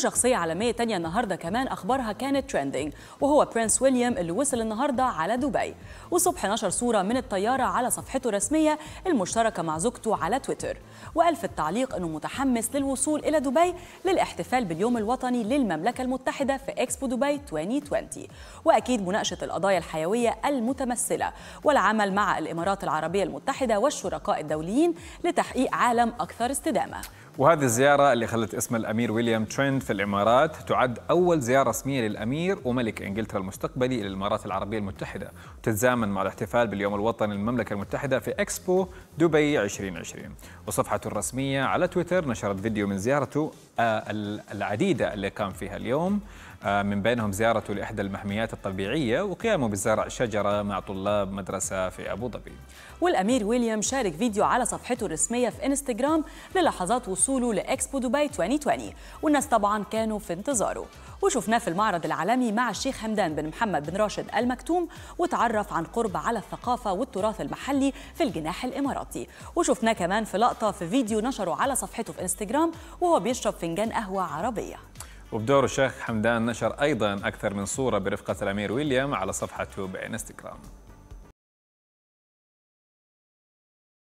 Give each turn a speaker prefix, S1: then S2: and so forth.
S1: شخصية عالمية تانية النهاردة كمان أخبارها كانت ترندنج وهو برنس ويليام اللي وصل النهاردة على دبي وصبح نشر صورة من الطيارة على صفحته الرسمية المشتركة مع زوجته على تويتر وقال في التعليق أنه متحمس للوصول إلى دبي للاحتفال باليوم الوطني للمملكة المتحدة في إكسبو دبي 2020 وأكيد مناقشة القضايا الحيوية المتمثلة والعمل مع الإمارات العربية المتحدة والشركاء الدوليين لتحقيق عالم أكثر استدامة
S2: وهذه الزيارة اللي خلت اسم الأمير ويليام ترند في الإمارات تعد أول زيارة رسمية للأمير وملك إنجلترا المستقبلي إلى الإمارات العربية المتحدة وتتزامن مع الاحتفال باليوم الوطني للمملكة المتحدة في إكسبو دبي 2020 وصفحته الرسمية على تويتر نشرت فيديو من زيارته آه، العديدة اللي قام فيها اليوم آه، من بينهم زيارته لإحدى المحميات الطبيعية وقيامه بزرع شجرة مع طلاب مدرسة في أبو ظبي
S1: والأمير ويليام شارك فيديو على صفحته الرسمية في إنستغرام للحظات وصوله لإكسبو دبي 2020 والناس طبعا كانوا في انتظاره وشفناه في المعرض العالمي مع الشيخ حمدان بن محمد بن راشد المكتوم وتعرف عن قرب على الثقافة والتراث المحلي في الجناح الإماراتي وشفناه كمان في لقطة في فيديو نشره على صفحته في إنستغرام وهو بيشرب فنجان قهوة عربية
S2: وبدور الشيخ حمدان نشر أيضا أكثر من صورة برفقة الأمير ويليام على صفحته بإنستغرام